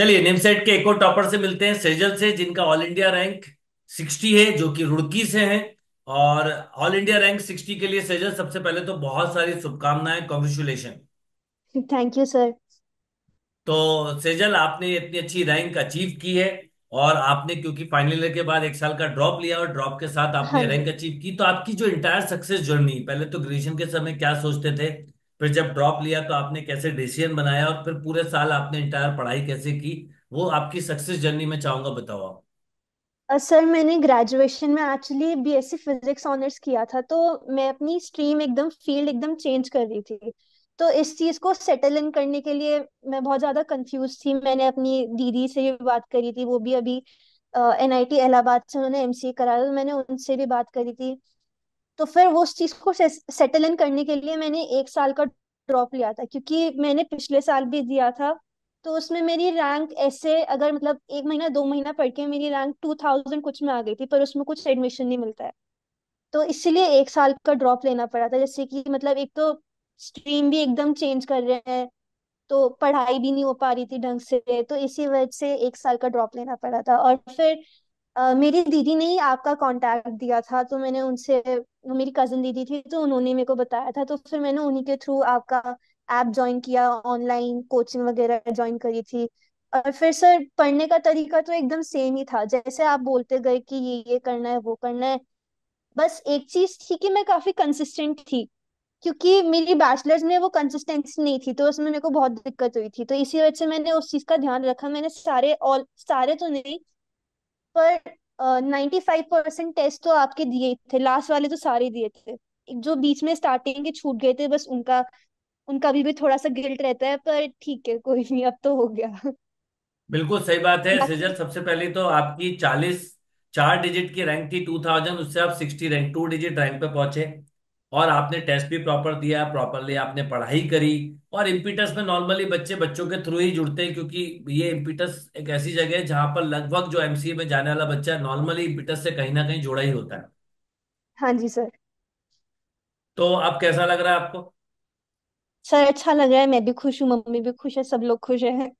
चलिए नेमसेट के एक और टॉपर से मिलते हैं सेजल से जिनका ऑल इंडिया रैंक 60 है जो कि रुड़की से हैं और ऑल इंडिया रैंक 60 के लिए सेजल सबसे पहले तो बहुत सारी शुभकामनाएं कॉन्ग्रेचुलेशन थैंक यू सर तो सेजल आपने इतनी अच्छी रैंक अचीव की है और आपने क्योंकि फाइनल ईयर के बाद एक साल का ड्रॉप लिया और ड्रॉप के साथ आपने हाँ। रैंक अचीव की तो आपकी जो इंटायर सक्सेस जर्नी पहले तो ग्रेजुएशन के समय क्या सोचते थे फिर जब ड्रॉप लिया तो आपने कैसे डिसीजन बनाया और फिर पूरे साल आपने इंटायर पढ़ाई कैसे की वो आपकी सक्सेस जर्नी में चाहूंगा बताओ आप सर मैंने ग्रेजुएशन में एक्चुअली बीएससी फिजिक्स ऑनर्स किया था तो मैं अपनी स्ट्रीम एकदम फील्ड एकदम चेंज कर रही थी तो इस चीज को सेटल इन करने के लिए मैं बहुत ज्यादा कंफ्यूज थी मैंने अपनी दीदी से भी बात करी थी वो भी अभी एनआईटी इलाहाबाद से उन्होंने एमसीए कराया तो मैंने उनसे भी बात करी थी तो फिर वो उस चीज को सेटल इन करने के लिए मैंने एक साल का ड्रॉप लिया था क्योंकि मैंने पिछले साल भी दिया था तो उसमें मेरी रैंक ऐसे अगर मतलब एक महीना दो महीना पढ़ के मेरी रैंक टू थाउजेंड कुछ में आ गई थी पर उसमें कुछ एडमिशन नहीं मिलता है तो इसीलिए एक साल का ड्रॉप लेना पड़ा था जैसे कि मतलब एक तो स्ट्रीम भी एकदम चेंज कर रहे हैं तो पढ़ाई भी नहीं हो पा रही थी ढंग से तो इसी वजह से एक साल का ड्रॉप लेना पड़ा था और फिर Uh, मेरी दीदी ने ही आपका कांटेक्ट दिया था तो मैंने उनसे मेरी कजन दीदी थी तो उन्होंने मेरे को बताया था तो फिर मैंने उन्हीं के थ्रू आपका ऐप ज्वाइन किया ऑनलाइन कोचिंग वगैरह ज्वाइन करी थी और फिर सर पढ़ने का तरीका तो एकदम सेम ही था जैसे आप बोलते गए कि ये ये करना है वो करना है बस एक चीज थी कि मैं काफी कंसिस्टेंट थी क्योंकि मेरी बैचलर्स में वो कंसिस्टेंसी नहीं थी तो उसमें मेरे को बहुत दिक्कत हुई थी तो इसी वजह से मैंने उस चीज का ध्यान रखा मैंने सारे ऑल सारे तो नहीं पर नाइन्टी फाइव परसेंट टेस्ट तो आपके दिए थे लास्ट वाले तो सारे दिए थे जो बीच में स्टार्टिंग के छूट गए थे बस उनका उनका भी, भी थोड़ा सा गिल्ट रहता है पर ठीक है कोई नहीं अब तो हो गया बिल्कुल सही बात है सृजन सबसे पहले तो आपकी चालीस चार डिजिट की रैंक थी टू थाउजेंड उससे आप sixty rank two digit rank पे पहुंचे और आपने टेस्ट भी प्रॉपर दिया प्रॉपरली आपने पढ़ाई करी और इम्पीटस में नॉर्मली बच्चे बच्चों के थ्रू ही जुड़ते हैं क्योंकि ये इम्पीटस एक ऐसी जगह है जहां पर लगभग जो एमसीए में जाने वाला बच्चा है नॉर्मली इम्पीटस से कहीं ना कहीं जुड़ा ही होता है हाँ जी सर तो अब कैसा लग रहा है आपको सर अच्छा लग रहा है मैं भी खुश हूँ मम्मी भी खुश है सब लोग खुश हैं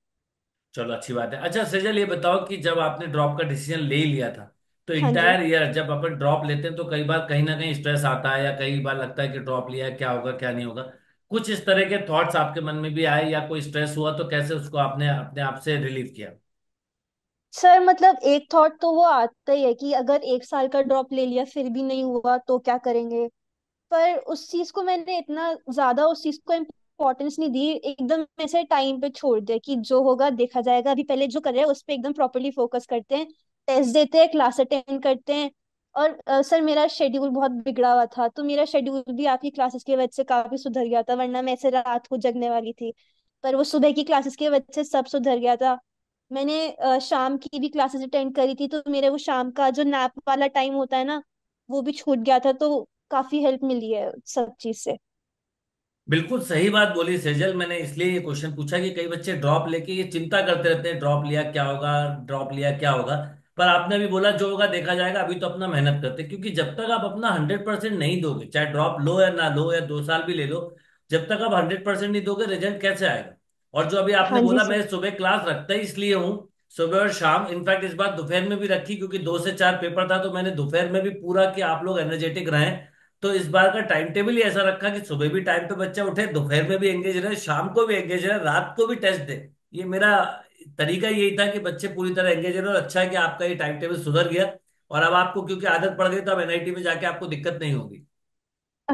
चलो अच्छी बात है अच्छा सजल ये बताओ कि जब आपने ड्रॉप का डिसीजन ले लिया था तो हाँ जी इंटायर ईयर जब अपन ड्रॉप लेते हैं तो कई बार कहीं ना कहीं स्ट्रेस आता है या कई बार लगता है कि ड्रॉप लिया है क्या होगा क्या नहीं होगा कुछ इस तरह के थॉट्स आपके मन में भी आए या कोई स्ट्रेस हुआ तो कैसे उसको आपने अपने आप से रिलीव किया सर मतलब एक थॉट तो वो आता ही है कि अगर एक साल का ड्रॉप ले लिया फिर भी नहीं हुआ तो क्या करेंगे पर उस चीज को मैंने इतना ज्यादा उस चीज को इम्पोर्टेंस नहीं दी एकदम ऐसे टाइम पे छोड़ दिया कि जो होगा देखा जाएगा अभी पहले जो कर रहे हैं उस पर एकदम प्रॉपरली फोकस करते हैं टेस्ट देते हैं क्लास अटेंड करते हैं और आ, सर मेरा शेड्यूल बहुत बिगड़ा हुआ था तो मेरा शेड्यूल भी आपकी क्लासेस की वजह से काफी सुधर गया था वरना मैं ऐसे रात को जगने वाली थी पर वो सुबह की क्लासेस की वजह से सब सुधर गया था मैंने आ, शाम की भी क्लासेस अटेंड करी थी तो मेरे वो शाम का जो नैप वाला टाइम होता है ना वो भी छूट गया था तो काफी हेल्प मिली है सब चीज से बिल्कुल सही बात बोली सेजल मैंने इसलिए ये क्वेश्चन पूछा कि कई बच्चे ड्रॉप लेके ये चिंता करते रहते हैं ड्रॉप लिया क्या होगा ड्रॉप लिया क्या होगा पर आपने अभी बोला जो होगा देखा जाएगा अभी तो अपना मेहनत करते क्योंकि जब तक आप अपना हंड्रेड परसेंट नहीं दोगे चाहे ड्रॉप लो या ना लो या दो साल भी ले लो जब तक आप हंड्रेड परसेंट नहीं दोगे रिजल्ट कैसे आएगा और जो अभी आपने हाँ बोला मैं सुबह क्लास रखता ही इसलिए हूँ सुबह और शाम इनफैक्ट इस बार दोपहर में भी रखी क्योंकि दो से चार पेपर था तो मैंने दोपहर में भी पूरा कि आप लोग एनर्जेटिक रहे तो इस बार का टाइम टेबल ही ऐसा रखा कि सुबह भी टाइम पे बच्चा उठे दोपहर में भी एंगेज रहे शाम को भी एंगेज रहे रात को भी टेस्ट दे ये मेरा तरीका यही था कि बच्चे पूरी तरह एंगेज रहे और अच्छा है कि आपका ये टाइम टेबल सुधर गया और अब आपको क्योंकि आदत पड़ गई तो अब एनआईटी में जाके आपको दिक्कत नहीं होगी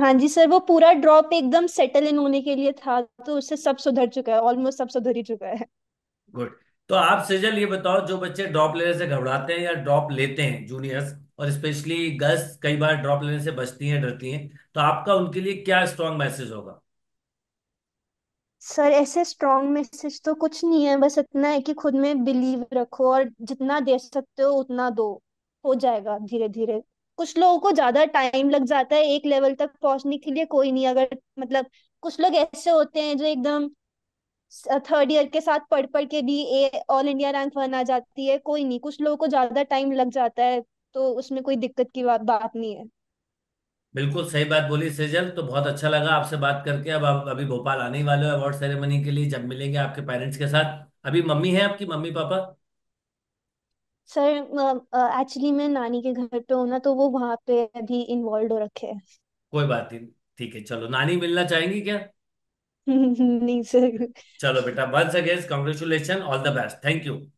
हाँ जी सर वो पूरा ड्रॉप एकदम सेटल इन होने के लिए था तो उससे सब सुधर चुका है ऑलमोस्ट सब सुधर ही चुका है गुड तो आप सेजल ये बताओ जो बच्चे ड्रॉप लेने से घबराते हैं या ड्रॉप लेते हैं जूनियर्स और स्पेशली गर्ल्स कई बार ड्रॉप लेने से बचती हैं डरती हैं तो आपका उनके लिए क्या स्ट्रॉन्ग मैसेज होगा सर ऐसे स्ट्रॉन्ग मैसेज तो कुछ नहीं है बस इतना है कि खुद में बिलीव रखो और जितना दे सकते हो उतना दो हो जाएगा धीरे धीरे कुछ लोगों को ज्यादा टाइम लग जाता है एक लेवल तक पहुंचने के लिए कोई नहीं अगर मतलब कुछ लोग ऐसे होते हैं जो एकदम थर्ड ईयर के साथ पढ़ पढ़ के भी a all India rank one आ जाती है कोई नहीं कुछ लोगों को ज्यादा टाइम लग जाता है तो उसमें कोई दिक्कत की बात नहीं है बिल्कुल सही बात बोली सेजल तो बहुत अच्छा लगा आपसे बात करके अब आप अभी भोपाल आने ही वाले हो अवार्ड सेरेमनी के लिए जब मिलेंगे आपके पेरेंट्स के साथ अभी मम्मी है आपकी मम्मी पापा सर एक्चुअली मैं नानी के घर पे हूँ ना तो वो वहां पे अभी इन्वॉल्व हो रखे हैं कोई बात नहीं ठीक है चलो नानी मिलना चाहेंगी क्या नहीं सर चलो बेटा once again congratulation all the best thank you